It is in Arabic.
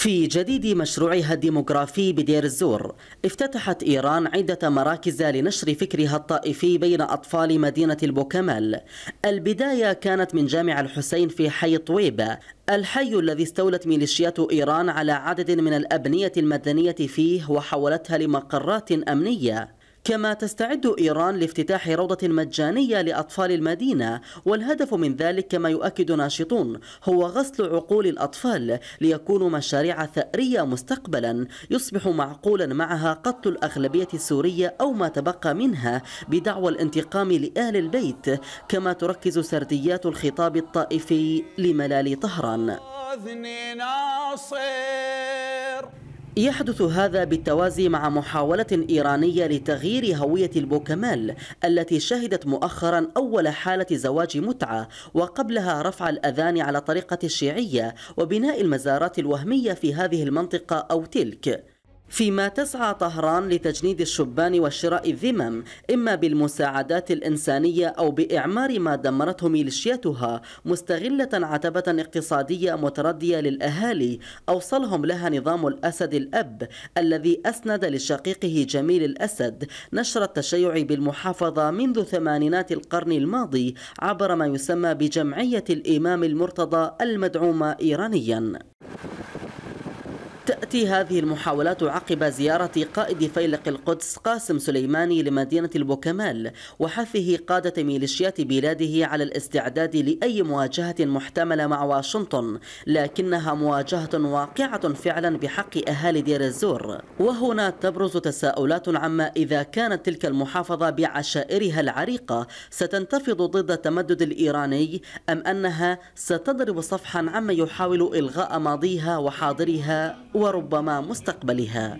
في جديد مشروعها الديموغرافي بدير الزور افتتحت إيران عدة مراكز لنشر فكرها الطائفي بين أطفال مدينة البوكمال البداية كانت من جامع الحسين في حي طويبة الحي الذي استولت ميليشيات إيران على عدد من الأبنية المدنية فيه وحولتها لمقرات أمنية كما تستعد إيران لافتتاح روضة مجانية لأطفال المدينة والهدف من ذلك كما يؤكد ناشطون هو غسل عقول الأطفال ليكونوا مشاريع ثأرية مستقبلا يصبح معقولا معها قتل الأغلبية السورية أو ما تبقى منها بدعوى الانتقام لآل البيت كما تركز سرديات الخطاب الطائفي لملال طهران يحدث هذا بالتوازي مع محاولة إيرانية لتغيير هوية البوكمال التي شهدت مؤخرا أول حالة زواج متعة وقبلها رفع الأذان على طريقة الشيعية وبناء المزارات الوهمية في هذه المنطقة أو تلك فيما تسعى طهران لتجنيد الشبان وشراء الذمم إما بالمساعدات الإنسانية أو بإعمار ما دمرته ميليشياتها مستغلة عتبة اقتصادية متردية للأهالي أوصلهم لها نظام الأسد الأب الذي أسند لشقيقه جميل الأسد نشر التشيع بالمحافظة منذ ثمانينات القرن الماضي عبر ما يسمى بجمعية الإمام المرتضى المدعومة إيرانياً تأتي هذه المحاولات عقب زيارة قائد فيلق القدس قاسم سليماني لمدينة البوكمال وحثه قادة ميليشيات بلاده على الاستعداد لأي مواجهة محتملة مع واشنطن لكنها مواجهة واقعة فعلا بحق أهالي دير الزور وهنا تبرز تساؤلات عما إذا كانت تلك المحافظة بعشائرها العريقة ستنتفض ضد التمدد الإيراني أم أنها ستضرب صفحا عما يحاول إلغاء ماضيها وحاضرها وربما مستقبلها